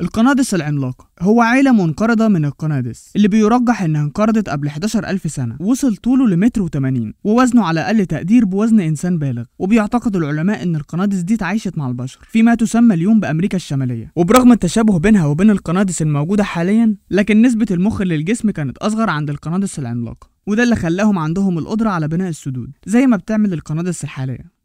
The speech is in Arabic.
القنادس العملاقة هو عيلة منقرضة من القنادس اللي بيرجح انها انقرضت قبل 11000 سنة وصل طوله لمتر و80 ووزنه على أقل تقدير بوزن إنسان بالغ وبيعتقد العلماء ان القنادس دي اتعايشت مع البشر فيما تسمى اليوم بأمريكا الشمالية وبرغم التشابه بينها وبين القنادس الموجودة حاليا لكن نسبة المخ للجسم كانت أصغر عند القنادس العملاقة وده اللي خلاهم عندهم القدرة على بناء السدود زي ما بتعمل القنادس الحالية